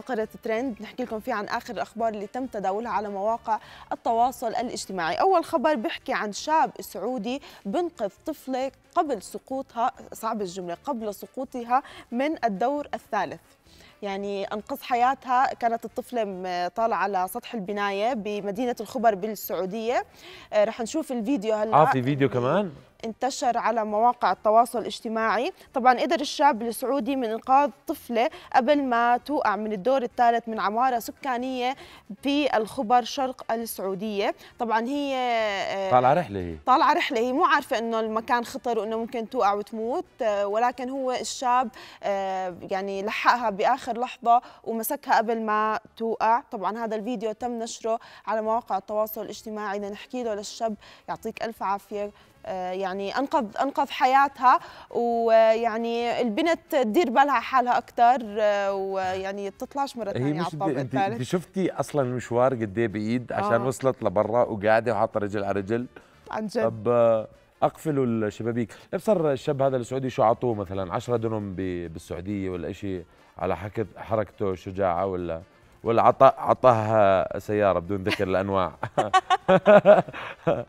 فقرة ترند نحكي لكم فيه عن آخر الأخبار اللي تم تداولها على مواقع التواصل الاجتماعي أول خبر بيحكي عن شاب سعودي بنقذ طفلة قبل سقوطها صعب الجملة قبل سقوطها من الدور الثالث يعني انقذ حياتها كانت الطفله طالعه على سطح البنايه بمدينه الخبر بالسعوديه آه، رح نشوف الفيديو هلا اه في فيديو كمان انتشر على مواقع التواصل الاجتماعي طبعا قدر الشاب السعودي من إنقاذ طفلة قبل ما توقع من الدور الثالث من عمارة سكانية في الخبر شرق السعودية طبعا هي آه، طالعة رحلة هي طالعة رحلة هي مو عارفة أنه المكان خطر وأنه ممكن توقع وتموت آه، ولكن هو الشاب آه، يعني لحقها بآخر لحظة ومسكها قبل ما توقع طبعا هذا الفيديو تم نشره على مواقع التواصل الاجتماعي لنحكي له للشاب يعطيك ألف عافية آه، يعني انقذ انقذ حياتها ويعني البنت تدير بالها حالها اكثر آه، ويعني تطلعش مره ثانيه يعني على الطابق الثالث انت شفتي اصلا المشوار قد ايه بايد آه. عشان آه. وصلت لبرا وقاعده وحاطه رجل على رجل عن جد طب اقفلوا الشبابيك طيب، ابصر الشاب هذا السعودي شو عطوه مثلا 10 دنم بالسعوديه ولا شيء على حكت حركته شجاعه ولا ولا عطاها سياره بدون ذكر الانواع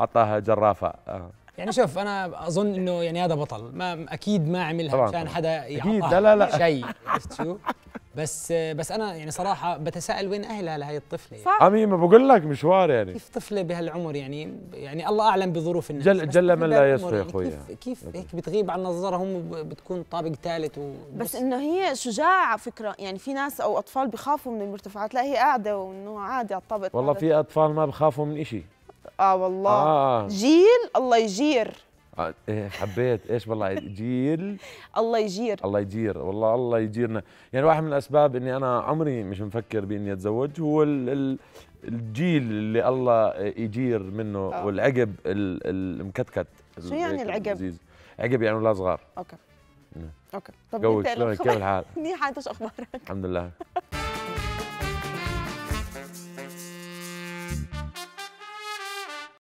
اعطاها جرافه آه. يعني شوف انا اظن انه يعني هذا بطل ما اكيد ما عملها عشان حدا يعطيها لا لا لا شيء عرفت شو بس بس انا يعني صراحه بتساءل وين اهلها لهي الطفله يعني. صح امي ما بقول لك مشوار يعني كيف طفله بهالعمر يعني يعني الله اعلم بظروف الناس جل جل من لا يصفي يا يعني اخوي كيف, كيف هيك بتغيب عن نظرهم بتكون طابق ثالث بس انه هي شجاعه على فكره يعني في ناس او اطفال بخافوا من المرتفعات لا هي قاعده وانه عادي على الطابق والله في اطفال ما بخافوا من شيء اه والله آه. جيل الله يجير آه، إيه حبيت ايش والله جيل الله يجير الله يجير والله الله يجيرنا يعني واحد من الاسباب اني انا عمري مش مفكر باني اتزوج هو ال ال الجيل اللي الله يجير منه آه. والعقب المكتكت شو يعني العقب عقب يعني ولا صغار اوكي نعم. اوكي طب قوي شلونك كيف الحال؟ منيحة انت شو اخبارك؟ الحمد لله